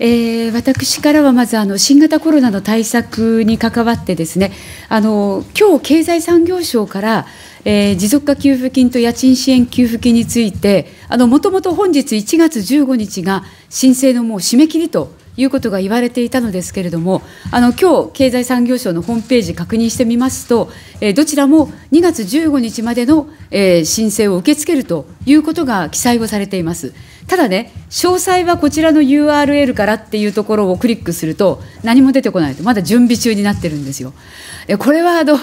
えー、私からはまずあの新型コロナの対策に関わってですねあの今日経済産業省から、えー、持続化給付金と家賃支援給付金についてもともと本日1月15日が申請のもう締め切りということが言われていたのですけれども、あの今日経済産業省のホームページ確認してみますと、えどちらも2月15日までの、え申請を受け付けるということが記載をされています。ただね、詳細はこちらの URL からっていうところをクリックすると、何も出てこないと、まだ準備中になってるんですよ。えこれはあの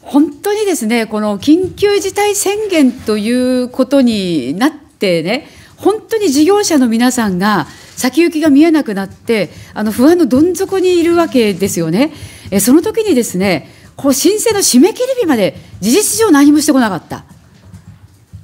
本当にですね、この緊急事態宣言ということになってね、本当に事業者の皆さんが先行きが見えなくなってあの不安のどん底にいるわけですよね。えその時にですねこう申請の締め切り日まで事実上何もしてこなかった。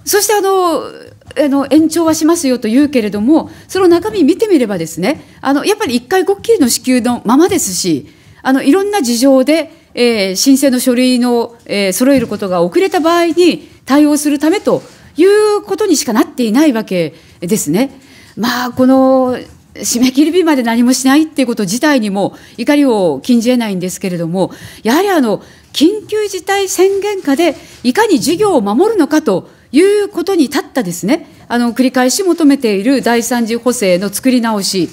そしてあのあの延長はしますよと言うけれども、その中身見てみればですね、あのやっぱり一回ごっきりの支給のままですし、あのいろんな事情で、えー、申請の書類の、えー、揃えることが遅れた場合に対応するためということにしかなっていないわけですね。まあ、この締め切り日まで何もしないっていうこと自体にも怒りを禁じえないんですけれども、やはりあの、緊急事態宣言下でいかに事業を守るのかということに立ったですね、あの、繰り返し求めている第三次補正の作り直し、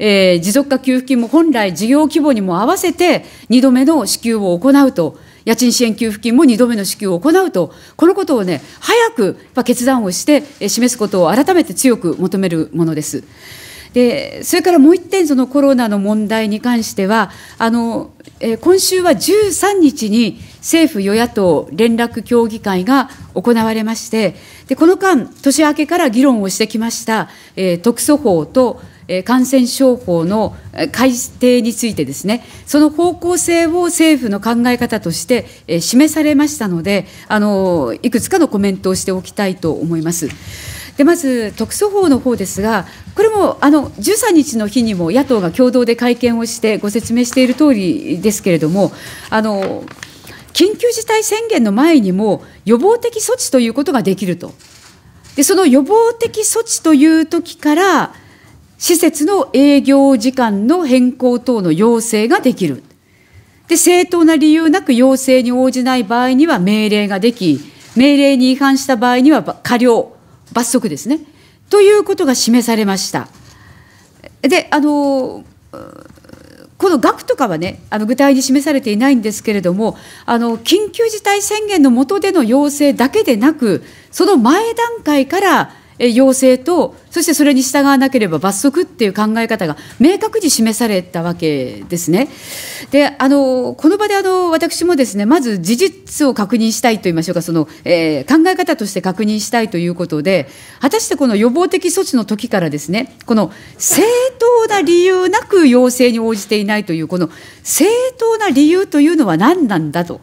えー、持続化給付金も本来事業規模にも合わせて2度目の支給を行うと家賃支援給付金も2度目の支給を行うと、このことをね、早く決断をして示すことを改めて強く求めるものです。でそれからもう1点、そのコロナの問題に関しては、あのえ今週は13日に政府・与野党連絡協議会が行われまして、でこの間、年明けから議論をしてきました、えー、特措法と感染症法の改定についてですね、その方向性を政府の考え方として示されましたので、あのいくつかのコメントをしておきたいと思います。でまず特措法の方ですが、これもあの13日の日にも野党が共同で会見をしてご説明している通りですけれども、あの緊急事態宣言の前にも予防的措置ということができると。でその予防的措置という時から施設の営業時間の変更等の要請ができる。で、正当な理由なく要請に応じない場合には命令ができ、命令に違反した場合には過料、罰則ですね。ということが示されました。で、あの、この額とかはね、あの具体に示されていないんですけれども、あの緊急事態宣言の下での要請だけでなく、その前段階から要請と、そしてそれに従わなければ罰則っていう考え方が明確に示されたわけですね。で、あのこの場であの私もですね、まず事実を確認したいと言いましょうか、その、えー、考え方として確認したいということで、果たしてこの予防的措置の時からですね、この正当な理由なく要請に応じていないという、この正当な理由というのは何なんだと。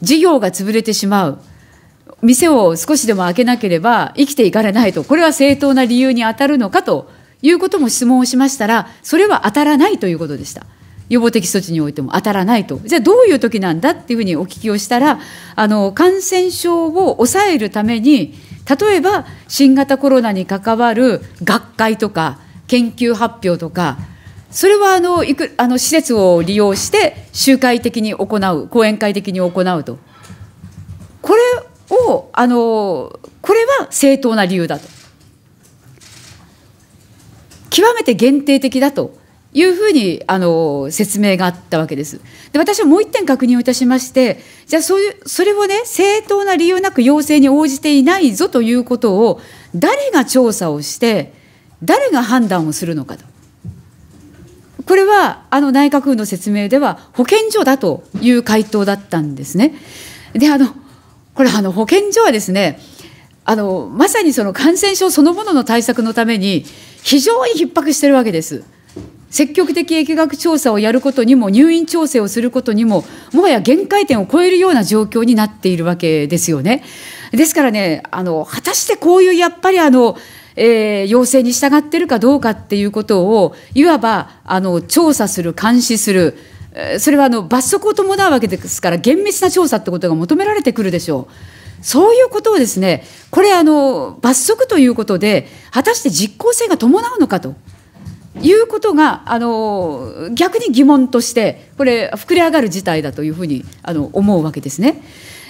事業が潰れてしまう。店を少しでも開けなければ生きていかれないと、これは正当な理由に当たるのかということも質問をしましたら、それは当たらないということでした。予防的措置においても当たらないと、じゃあどういう時なんだっていうふうにお聞きをしたら、あの感染症を抑えるために、例えば新型コロナに関わる学会とか、研究発表とか、それはあのいくあの施設を利用して、集会的に行う、講演会的に行うと。これをあのこれは正当な理由だと極めて限定的だというふうにあの説明があったわけです。で私はもう一点確認をいたしましてじゃあそういうそれをね正当な理由なく要請に応じていないぞということを誰が調査をして誰が判断をするのかと。これはあの内閣府の説明では保健所だという回答だったんですね。であのこれあの保健所はですねあのまさにその感染症そのものの対策のために非常に逼迫してるわけです。積極的疫学調査をやることにも、入院調整をすることにも、もはや限界点を超えるような状況になっているわけですよね。ですからね、あの果たしてこういうやっぱりあの、えー、要請に従ってるかどうかっていうことを、いわばあの調査する、監視する、それはあの罰則を伴うわけですから、厳密な調査ってことが求められてくるでしょう。そういうことをですね、これあの、罰則ということで、果たして実効性が伴うのかと。いうことがあの逆に疑問として、これ、膨れ上がる事態だというふうにあの思うわけですね。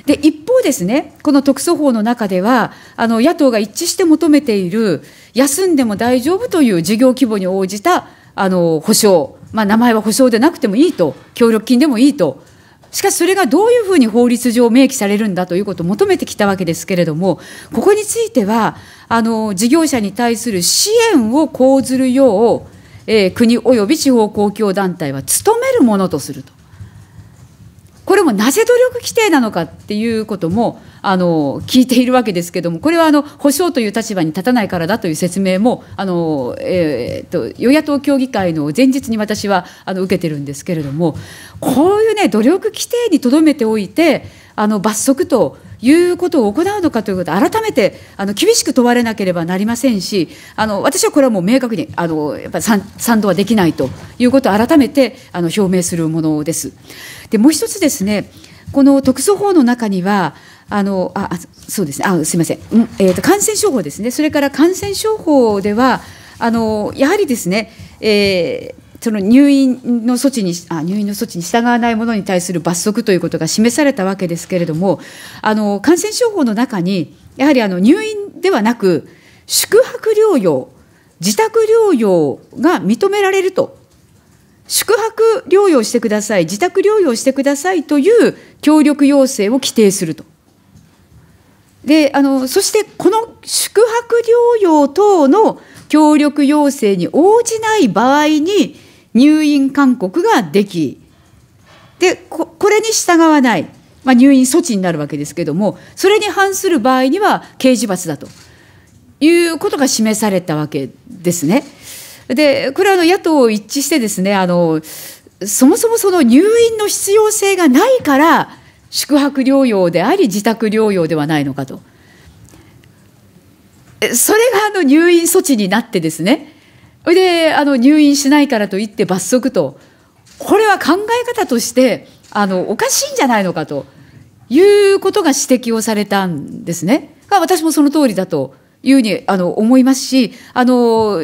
で一方ですね、この特措法の中では、あの野党が一致して求めている、休んでも大丈夫という事業規模に応じたあの保障、まあ、名前は保証でなくてもいいと、協力金でもいいと、しかしそれがどういうふうに法律上明記されるんだということを求めてきたわけですけれども、ここについては、あの事業者に対する支援を講ずるよう、えー、国および地方公共団体は努めるものとすると。もなぜ努力規定なのかっていうこともあの聞いているわけですけども、これはあの保証という立場に立たないからだという説明も、あのえーと、と与野党協議会の前日に私はあの受けてるんですけれども、こういう、ね、努力規定にとどめておいて、あの罰則ということを行うのかということを改めてあの厳しく問われなければなりませんし、あの私はこれはもう明確にあのやっぱり賛同はできないということを改めてあの表明するものです。でもう一つですねこの特措法の中にはあのあそうですねあすみません、うんえーと、感染症法ですねそれから感染症法ではあのやはりですね、えーその入院の措置にあ入院の措置に従わないものに対する罰則ということが示されたわけですけれども、あの感染症法の中に、やはりあの入院ではなく、宿泊療養、自宅療養が認められると宿泊療養してください、自宅療養してくださいという協力要請を規定すると。であのそしてこの宿泊療養等の協力要請に応じない場合に入院勧告ができでここれに従わない、まあ、入院措置になるわけですけれどもそれに反する場合には刑事罰だということが示されたわけですね。でこれはあの野党一致してですねあのそもそもその入院の必要性がないから宿泊療養であり自宅療養ではないのかと。それがあの入院措置になってですね、それであの入院しないからといって罰則と、これは考え方としてあのおかしいんじゃないのかということが指摘をされたんですね。私もその通りだというふうにあの思いますし、あの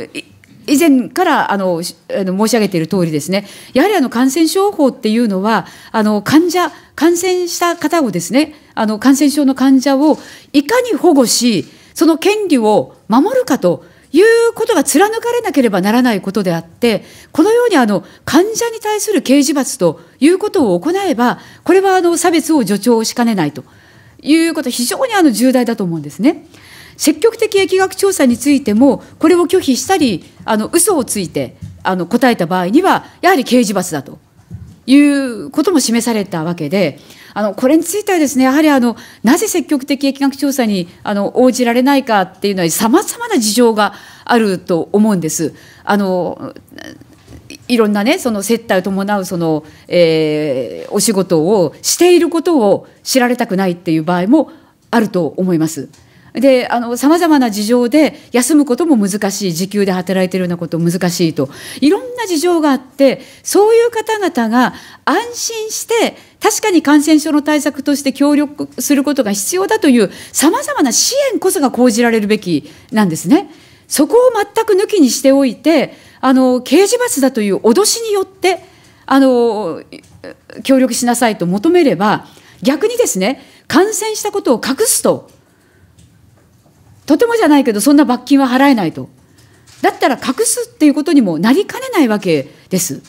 以前からあのあの申し上げている通りですね、やはりあの感染症法っていうのは、あの患者、感染した方をですね、あの感染症の患者をいかに保護し、その権利を守るかということが貫かれなければならないことであって、このようにあの患者に対する刑事罰ということを行えば、これはあの差別を助長しかねないということ、非常にあの重大だと思うんですね。積極的疫学調査についても、これを拒否したり、あの嘘をついてあの答えた場合には、やはり刑事罰だということも示されたわけで、あのこれについてはです、ね、やはりあのなぜ積極的疫学調査にあの応じられないかっていうのは、さまざまな事情があると思うんです。あのいろんなね、その接待を伴うその、えー、お仕事をしていることを知られたくないっていう場合もあると思います。でさまざまな事情で休むことも難しい時給で働いているようなことも難しいといろんな事情があってそういう方々が安心して確かに感染症の対策として協力することが必要だというさまざまな支援こそが講じられるべきなんですね。そこを全く抜きにしておいてあの刑事罰だという脅しによってあの協力しなさいと求めれば逆にですね感染したことを隠すと。とてもじゃないけど、そんな罰金は払えないと。だったら隠すっていうことにもなりかねないわけです。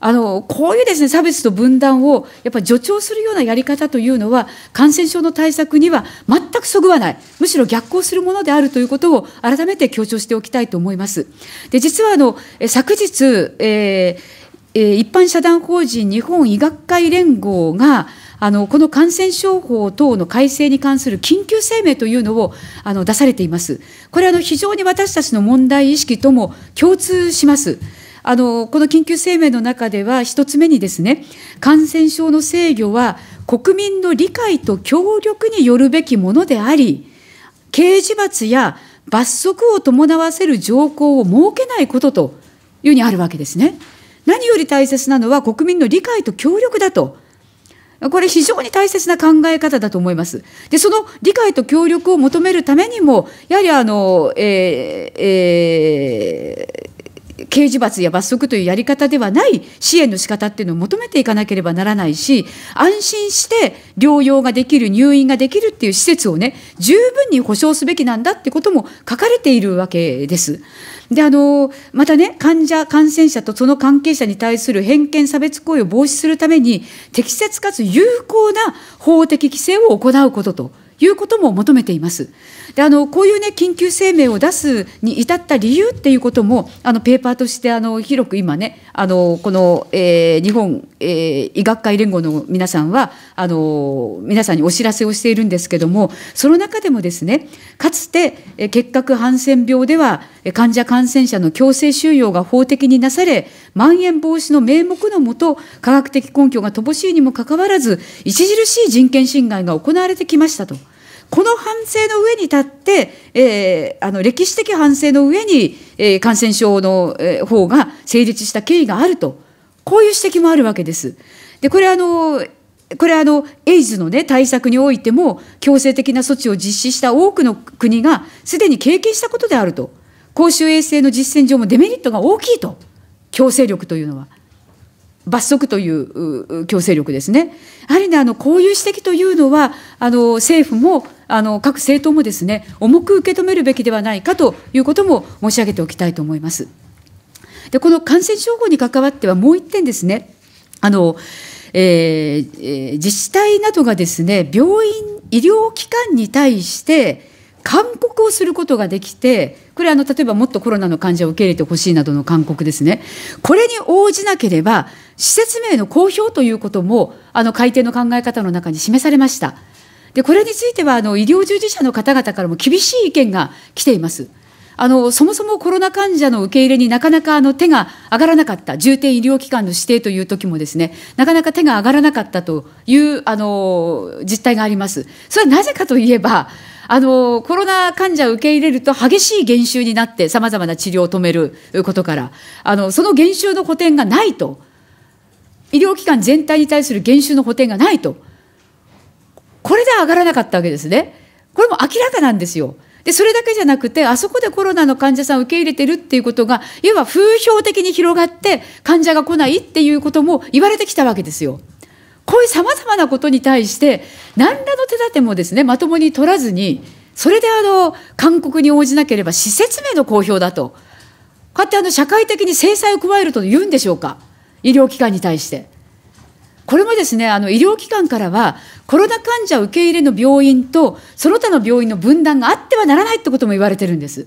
あのこういうですね差別と分断をやっぱり助長するようなやり方というのは、感染症の対策には全くそぐわない、むしろ逆行するものであるということを改めて強調しておきたいと思います。で実はあの昨日、えー、一般社団法人日本医学会連合が、あのこの感染症法等の改正に関する緊急声明というのをあの出されています。これあの、非常に私たちの問題意識とも共通します。あのこの緊急声明の中では、1つ目にですね、感染症の制御は国民の理解と協力によるべきものであり、刑事罰や罰則を伴わせる条項を設けないことというふうにあるわけですね。何より大切なのは国民の理解と協力だと。これ非常に大切な考え方だと思います。で、その理解と協力を求めるためにも、やはりあの、えー、えー刑事罰や罰則というやり方ではない支援の仕方っていうのを求めていかなければならないし、安心して療養ができる、入院ができるっていう施設をね、十分に保障すべきなんだってことも書かれているわけです。で、あの、またね、患者、感染者とその関係者に対する偏見差別行為を防止するために、適切かつ有効な法的規制を行うことということも求めています。であのこういう、ね、緊急声明を出すに至った理由っていうこともあのペーパーとしてあの広く今ねあのこの、えー、日本、えー、医学会連合の皆さんはあの皆さんにお知らせをしているんですけどもその中でもですねかつて、えー、結核ハンセン病では患者感染者の強制収容が法的になされまん延防止の名目のもと科学的根拠が乏しいにもかかわらず著しい人権侵害が行われてきましたと。この反省の上に立って、えー、あの歴史的反省の上に、えー、感染症の、えが成立した経緯があると、こういう指摘もあるわけです。でこれあのこれあのエイズの、ね、対策においても強制的な措置を実施した多くの国がすでに経験したことであると公衆衛生の実践上もデメリットが大きいと強制力というのは罰則という強制力ですね。やはりね、あのこういう指摘というのは、あの政府もあの各政党もですね、重く受け止めるべきではないかということも申し上げておきたいと思います。で、この感染症法に関わってはもう一点ですね、あの、えー、自治体などがですね、病院、医療機関に対して、勧告をすることができて、これ例えばもっとコロナの患者を受け入れてほしいなどの勧告ですね、これに応じなければ、施設名の公表ということも、あの改定の考え方の中に示されました。でこれについてはあの医療従事者の方々からも厳しい意見が来ています。あのそもそもコロナ患者の受け入れになかなかあの手が上がらなかった、重点医療機関の指定という時もですね、なかなか手が上がらなかったというあの実態があります。それはなぜかといえば、あのコロナ患者を受け入れると激しい減収になって、さまざまな治療を止めることから、あのその減収の補填がないと、医療機関全体に対する減収の補填がないと。これで上がらなかったわけですね。これも明らかなんですよ。でそれだけじゃなくて、あそこでコロナの患者さんを受け入れてるっていうことが、いわば風評的に広がって、患者が来ないっていうことも言われてきたわけですよ。こういうさまざまなことに対して、何らの手立てもですね、まともに取らずに、それであの勧告に応じなければ、施設名の公表だと、こうやってあの社会的に制裁を加えると言うんでしょうか、医療機関に対して。これもですね、あの医療機関からは、コロナ患者受け入れの病院と、その他の病院の分断があってはならないってことも言われてるんです。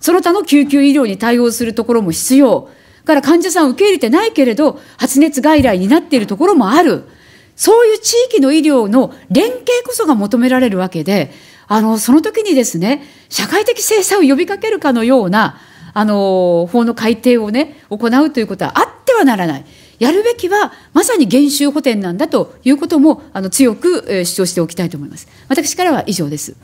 その他の救急医療に対応するところも必要。から患者さん受け入れてないけれど、発熱外来になっているところもある。そういう地域の医療の連携こそが求められるわけで、あの、その時にですね、社会的制裁を呼びかけるかのような、あの、法の改定をね、行うということはあってはならない。やるべきはまさに減収補填なんだということもあの強く主張しておきたいと思います。私からは以上です。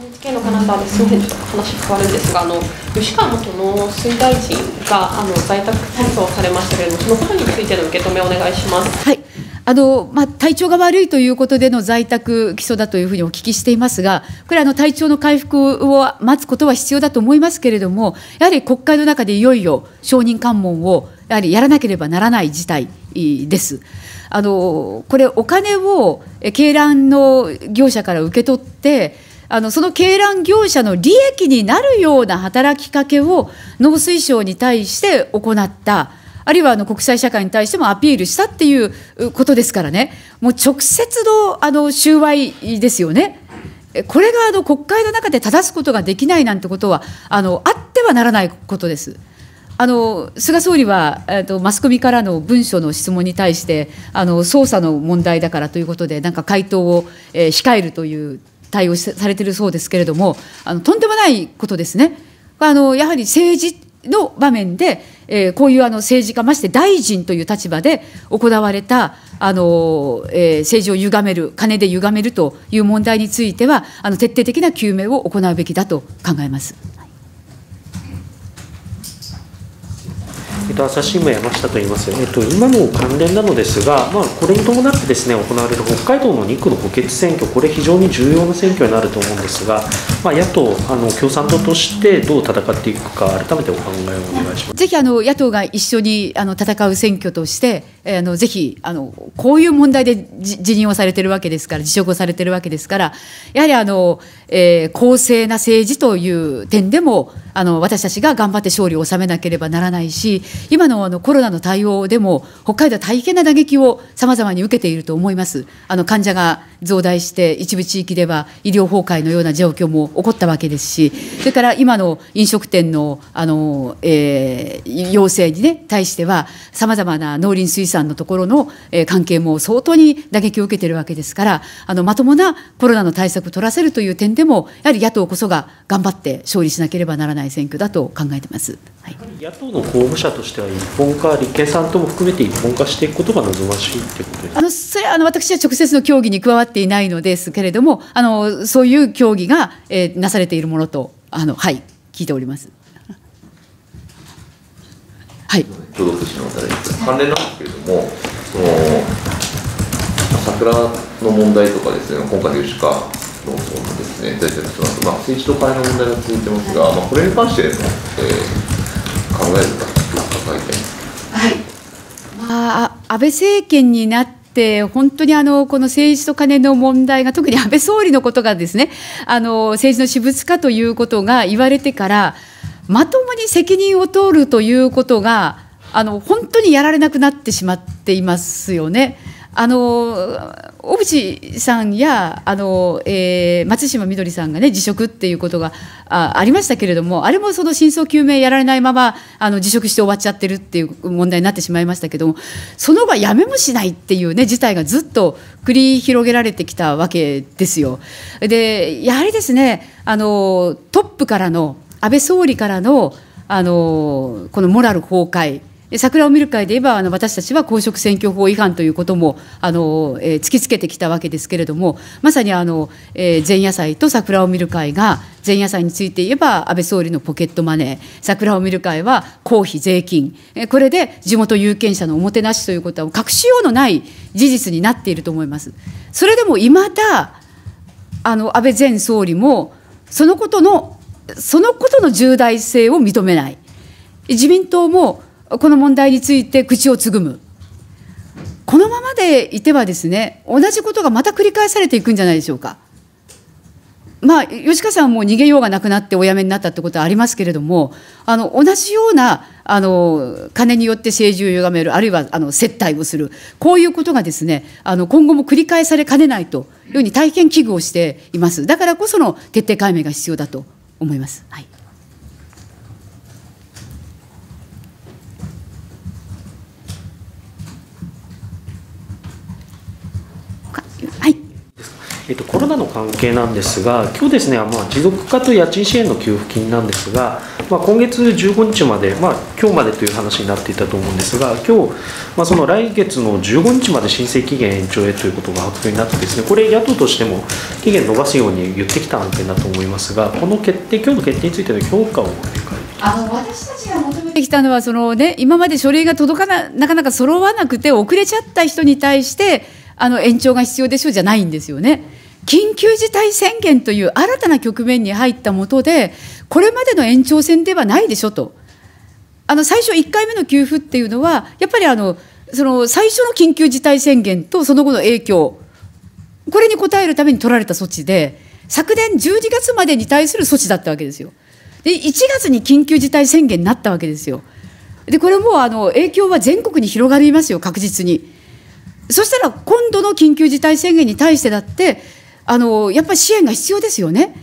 NHK の金沢ですみません、話変わるんですが、あの吉川元農水大臣があの在宅検査されましたけれども、そのこについての受け止めをお願いします。はいあのまあ、体調が悪いということでの在宅起訴だというふうにお聞きしていますが、これあの、体調の回復を待つことは必要だと思いますけれども、やはり国会の中でいよいよ承認喚問をやはりやらなければならない事態です。あのこれお金を鶏卵の業者から受け取ってあのその鶏卵業者の利益になるような働きかけを農水省に対して行った。あるいはあの国際社会に対してもアピールしたっていうことですからね、もう直接のあの収賄ですよね。これがあの国会の中で正すことができないなんてことはあのあってはならないことです。あの菅総理は、えーと、マスコミからの文書の質問に対してあの、捜査の問題だからということで、なんか回答を、えー、控えるという対応されているそうですけれどもあの、とんでもないことですね、あのやはり政治の場面で、えー、こういうあの政治家、まして大臣という立場で行われたあの、えー、政治を歪める、金で歪めるという問題については、あの徹底的な究明を行うべきだと考えます。と、朝日新聞山下と言います。えっと、今の関連なのですが、まあ、これに伴ってですね、行われる北海道の2区の補欠選挙、これ非常に重要な選挙になると思うんですが、まあ、野党、あの共産党としてどう戦っていくか、改めてお考えをお願いします。ぜひあの野党が一緒にあの戦う選挙として、えー、あのぜひあのこういう問題で辞任をされてるわけですから、辞職をされてるわけですから、やはりあのえー、公正な政治という点でもあの私たちが頑張って勝利を収めなければならないし今のあのコロナの対応でも北海道は大変な打撃をさまざまに受けていると思いますあの患者が増大して一部地域では医療崩壊のような状況も起こったわけですしそれから今の飲食店のあの、えー、要請に、ね、対してはさまざまな農林水産のところの、えー、関係も相当に打撃を受けているわけですからあのまともなコロナの対策を取らせるという点でも、やはり野党こそが頑張って勝利しなければならない選挙だと考えてます、はい、野党の候補者としては、一本化、立憲さんとも含めて一本化していくことが望ましいといことですあのそれはあの私は直接の協議に加わっていないのですけれども、あのそういう協議が、えー、なされているものとあの、はい、聞いております。はい、ちょうど福島から関連なんですけれども、その桜の問題とかですね、今回の吉川えー、大体しす。まあ、政治と金の問題が続いてますが、はい、まあ、これに関して、えー、考えるか、はい。まあ、安倍政権になって、本当にあのこの政治とカネの問題が、特に安倍総理のことがですねあの政治の私物化ということが言われてから、まともに責任を取るということが、あの本当にやられなくなってしまっていますよね。あの小渕さんやあの、えー、松島みどりさんが、ね、辞職っていうことがあありましたけれども、あれもその真相究明やられないままあの辞職して終わっちゃってるっていう問題になってしまいましたけども、その場やめもしないっていう、ね、事態がずっと繰り広げられてきたわけですよ。でやはりですねあのトップからの安倍総理からのあのこのモラル崩壊桜を見る会で言えばあの私たちは公職選挙法違反ということもあの、えー、突きつけてきたわけですけれどもまさにあの、えー、前夜祭と桜を見る会が前夜祭について言えば安倍総理のポケットマネー桜を見る会は公費税金これで地元有権者のおもてなしということは隠しようのない事実になっていると思います。それでも未だあの安倍前総理もそのことのそのことの重大性を認めない自民党もこの問題について口をつぐむ。このままでいてはですね、同じことがまた繰り返されていくんじゃないでしょうか。まあ、吉川さんはもう逃げようがなくなってお辞めになったってことはありますけれども、あの同じようなあの金によって政治を歪める、あるいはあの接待をする、こういうことがですねあの今後も繰り返されかねないというように大変危惧をしています、だからこその徹底解明が必要だと思います。はいはい。えっと、コロナの関係なんですが、今日ですね、まあ、持続化と家賃支援の給付金なんですが、まあ、今月15日まで、まあ、今日までという話になっていたと思うんですが、今日、まあ、その来月の15日まで申請期限延長へということが発表になってですね、これ、野党としても期限延ばすように言ってきた案件だと思いますが、この決定、今日の決定についての評価をお願いあの私たちが求めてきたのはその、ね、今まで書類が届かななかなか揃わなくて遅れちゃった人に対して、あの延長が必要でしょうじゃないんですよね。緊急事態宣言という新たな局面に入ったもとで、これまでの延長戦ではないでしょと。あの最初1回目の給付っていうのは、やっぱりあのその最初の緊急事態宣言とその後の影響、これに応えるために取られた措置で、昨年12月までに対する措置だったわけですよ。で、1月に緊急事態宣言になったわけですよ。で、これもあの影響は全国に広がりますよ、確実に。そしたら今度の緊急事態宣言に対してだって、あのやっぱり支援が必要ですよね。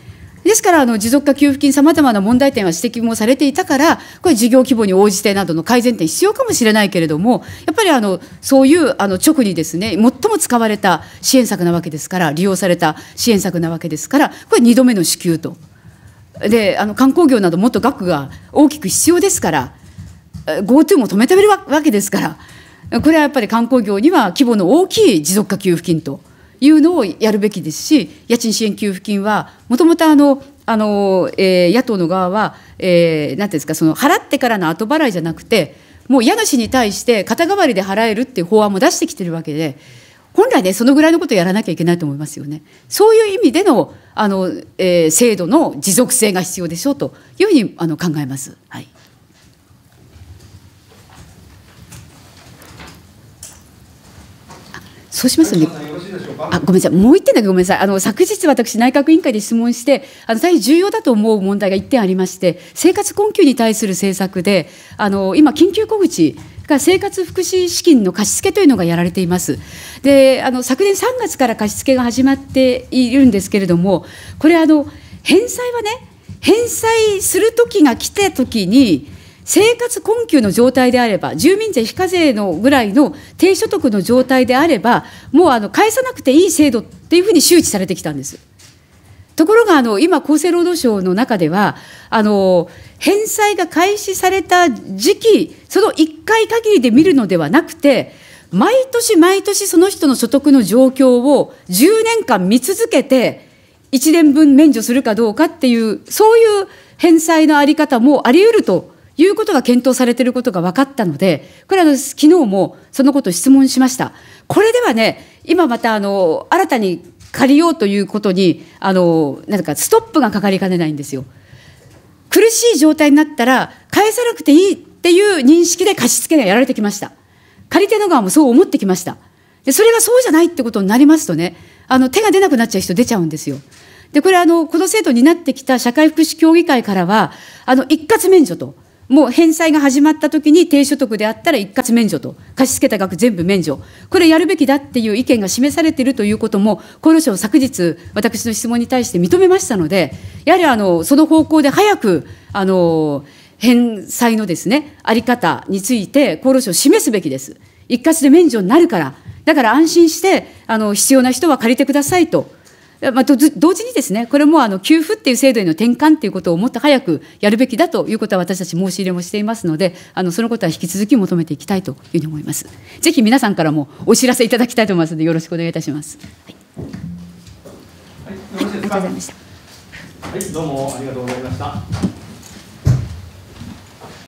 ですからあの持続化給付金、さまざまな問題点は指摘もされていたから、これ、事業規模に応じてなどの改善点、必要かもしれないけれども、やっぱりあのそういうあの直にですね、最も使われた支援策なわけですから、利用された支援策なわけですから、これ、2度目の支給と。であの観光業など、もっと額が大きく必要ですから、GoTo も止めてみるわけですから。これはやっぱり観光業には規模の大きい持続化給付金というのをやるべきですし、家賃支援給付金は、もともとあのあの、えー、野党の側は、えー、なんていうんですか、その払ってからの後払いじゃなくて、もう家主に対して肩代わりで払えるっていう法案も出してきてるわけで、本来ね、そのぐらいのことをやらなきゃいけないと思いますよね。そういう意味でのあの、えー、制度の持続性が必要でしょうというふうにあの考えます。はいそうしますよね。あごめんなさい、もう1点だけごめんなさい、あの昨日、私、内閣委員会で質問して、あの大変重要だと思う問題が1点ありまして、生活困窮に対する政策で、あの今、緊急小口が生活福祉資金の貸し付けというのがやられています。であの昨年3月から貸し付けが始まっているんですけれども、これあの、返済はね、返済する時が来た時に、生活困窮の状態であれば、住民税非課税のぐらいの低所得の状態であれば、もうあの返さなくていい制度っていうふうに周知されてきたんです。ところがあの、今、厚生労働省の中ではあの、返済が開始された時期、その1回限りで見るのではなくて、毎年毎年、その人の所得の状況を10年間見続けて、1年分免除するかどうかっていう、そういう返済のあり方もあり得るということが検討されていることが分かったので、これあの、昨日もそのことを質問しました。これではね、今またあの、新たに借りようということに、あの、なんかストップがかかりかねないんですよ。苦しい状態になったら、返さなくていいっていう認識で貸し付けがやられてきました。借り手の側もそう思ってきました。で、それがそうじゃないってことになりますとね、あの、手が出なくなっちゃう人出ちゃうんですよ。で、これあの、この制度になってきた社会福祉協議会からは、あの、一括免除と。もう返済が始まったときに低所得であったら一括免除と、貸し付けた額全部免除、これやるべきだっていう意見が示されているということも、厚労省、昨日、私の質問に対して認めましたので、やはりあのその方向で早く、あの返済のですね、あり方について、厚労省、示すべきです。一括で免除になるから、だから安心して、あの必要な人は借りてくださいと。まあ、同時にですね、これもあの給付っていう制度への転換ということをもっと早くやるべきだということは私たち申し入れもしていますので、あのそのことは引き続き求めていきたいというふうに思います。ぜひ皆さんからもお知らせいただきたいと思いますので、よろしくお願いいたします。はい、はい、ありがとうございました。はい、どうもありがとうございました。